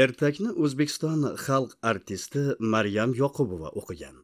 ertakni o'zbekiston xalq artisti maryam yoqubova o'qigan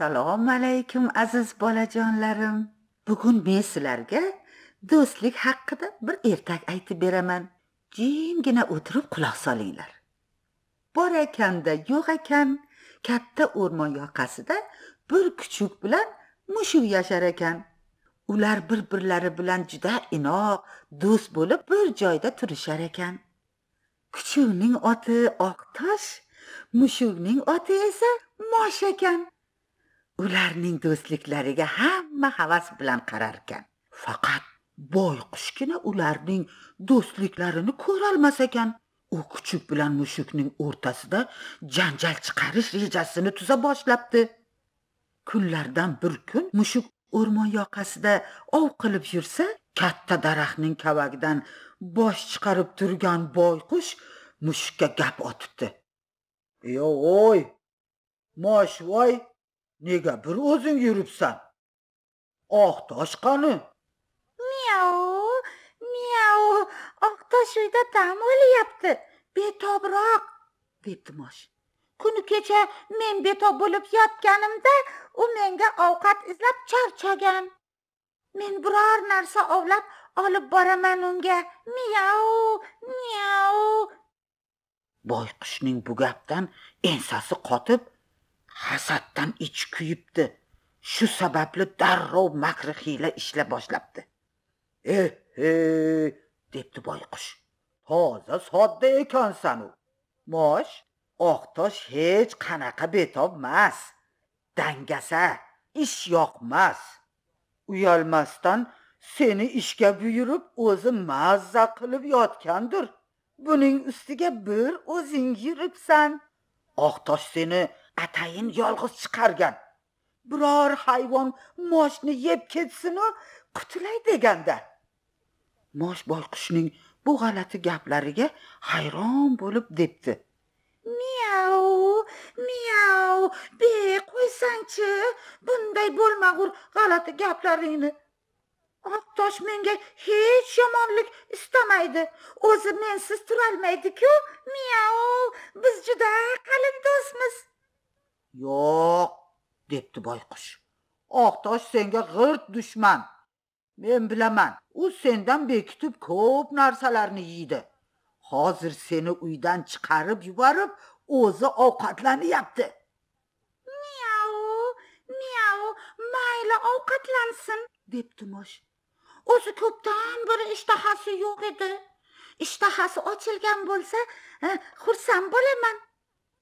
assalomu alaykum aziz bolajonlarim bugun men sizlarga do'stlik haqida bir ertak aytib beraman jimgina o'tirib quloq solinglar bor ekanda yo'q ekan katta o'rmon yoqasida bir kuchuk bilan mushuk yashar ekan ular bir birlari bilan juda inoq do'st bo'lib bir joyda turishar ekan kuchukning oti oqtosh mushukning oti esa mosh ekan ularning do'stliklariga hamma havas bilan qararkan faqat boyqushgina ularning do'stliklarini ko'rolmas ekan u kuchuk bilan mushukning o'rtasida janjal chiqarish rejasini tuza boshlabdi kunlardan bir kun mushuk o'rmon yoqasida ov qilib yursa katta daraxtning kavagidan bosh chiqarib turgan boyqush mushukka gap otibdi yo o'y moshvoy nega bir o'zing yuribsan oqtosh qani miau miau oqtosh uyda dam o'lyapti betobroq debdi mosh kuni kecha men betob bo'lib yotganimda u menga ovqat izlab charchagan men biror narsa ovlab olib boraman unga miau miau boyqushning bu gapdan ensasi qotib hasaddan ich kuyibdi shu sababli darrov makri hiyla ishla boshlabdi e eh, he eh, debdi boyqush toza sodda ekansanu mosh oqtosh hech qanaqa betobmas dangasa ish yoqmas uyalmasdan seni ishga buyurib o'zi mazza qilib yotgandir buning ustiga bir o'zing yuribsan oqtosh seni atayin yolg'iz chiqargan biror hayvon moshni yeb ketsinu qutulay deganda mosh boyqushning bu g'alati gaplariga hayron bo'lib debdi miau miau be qo'ysangchi bunday bo'lmag'ur g'alati gaplaringni oq tosh menga hech yomonlik istamaydi o'zi mensiz turolmaydiku miau biz juda qalin do'stmiz yo'q debdi boyqush oqtosh senga g'irt dushman men bilaman u sendan bekitib ko'p narsalarni yeydi hozir seni uydan chiqarib yuborib o'zi ovqatlanyapti miau miau mayli ovqatlansin debdi mush o'zi ko'pdan beri ishtahasi yo'q edi ishtahasi ochilgan bo'lsa eh, xursand bo'laman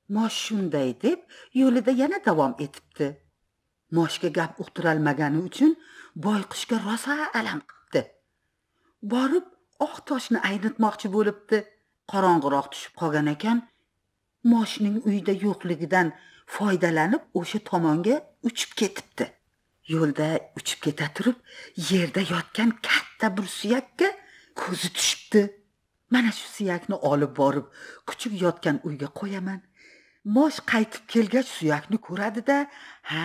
mosh shunday deb yo'lida yana davom etibdi moshga gap uqtirolmagani uchun boyqushga rosa alam qilibdi borib oq toshni aynitmoqchi bo'libdi qorong'iroq tushib qolgan ekan moshning uyda yo'qligidan foydalanib o'sha tomonga uchib ketibdi yo'lda uchib keta turib yerda yotgan katta bir suyakka ko'zi tushibdi mana shu suyakni olib borib kuchuk yotgan uyga qo'yaman mosh qaytib kelgach suyakni ko'radida ha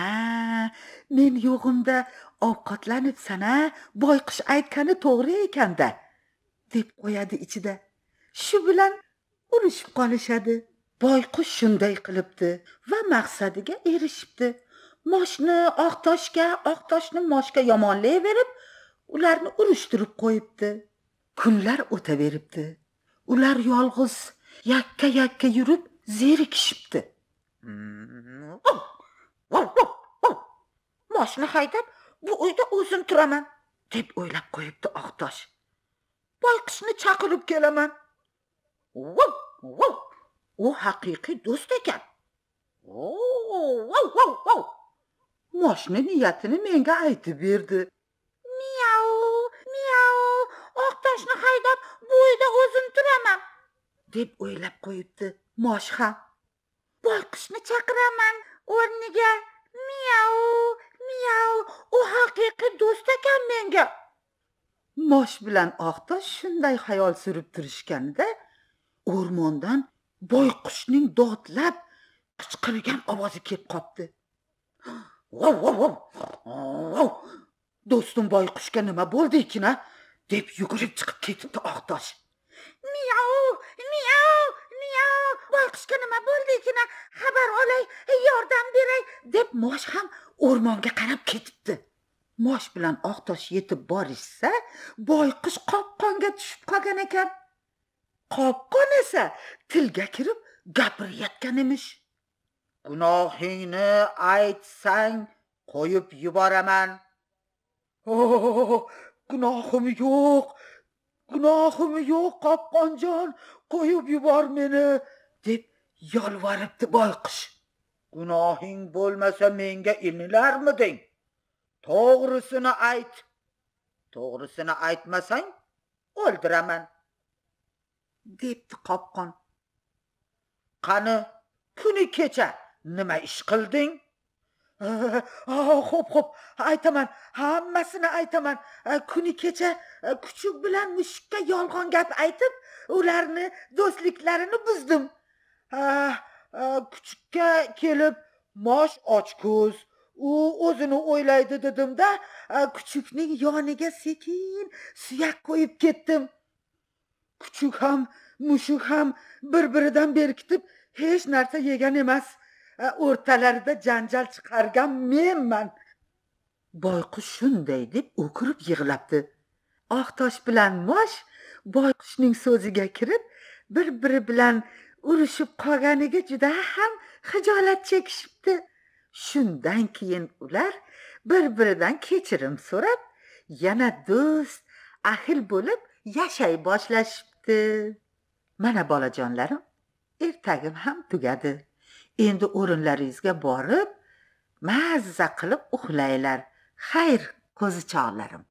men yo'g'imda ovqatlanibsan a boyqish aytgani to'g'ri ekanda deb qo'yadi ichida shu bilan urushib qolishadi boyqush shunday qilibdi va maqsadiga erishibdi moshni oqtoshga oqtoshni moshga yomonlayverib ularni urushtirib qo'yibdi kunlar o'taveribdi ular yolg'iz yakka yakka yurib zerikishibdi moshina haydab bu uyda o'zim turaman deb o'ylab qo'yibdi oqtosh boyqishni chaqirib kelaman u haqiqiy do'st ekan moshina niyatini menga aytib berdi miau miau oqtoshni haydab bu uyda o'zim turaman deb o'ylab qo'yibdi moshxa boyqushni chaqiraman o'rniga miau miau u haqiqiy do'st ekan menga mosh bilan oqtosh shunday xayol surib turishganida o'rmondan boyqushning dodlab qichqirgan ovozi kelib qopti vov vov vov vov do'stim boyqushga nima bo'ldiykin a deb yugurib chiqib ketibdi oqtosh nima bo'ldikina xabar olay yordam beray deb mosh ham o'rmonga qarab ketibdi mosh bilan oqtosh yetib borishsa boyqush qopqonga tushib qolgan ekan qopqon esa tilga kirib gapirayotgan emish gunohingni aytsang qo'yib yuboraman o oh, gunohim yo'q gunohim yo'q qopqonjon qo'yib yubor meni deb yolvaribdi boyqush gunohing bo'lmasa menga inilarmiding to'g'risini ayt to'g'risini aytmasang o'ldiraman debdi qopqon qani kuni kecha nima ish qilding xo'p xo'p aytaman hammasini aytaman kuni kecha kuchuk bilan mushukka yolg'on gap aytib ularni do'stliklarini buzdim ha kuchukka kelib mosh ochko'z u o'zini o'ylaydi dedimda kuchukning yoniga sekin suyak qo'yib ketdim kuchuk ham mushuk ham bir biridan berkitib hech narsa yegan emas o'rtalarida janjal chiqargan menman boyqush shunday deb o'kirib yig'labdi oqtosh bilan mosh boyqushning so'ziga kirib bir biri bilan urushib qolganiga juda ham xijolat chekishibdi shundan keyin ular bir biridan kechirim so'rab yana do'st ahil bo'lib yashay boshlashibdi mana bolajonlarim ertagim ham tugadi endi o'rinlaringizga borib mazza qilib uxlanglar xayr qo'zichoqlarim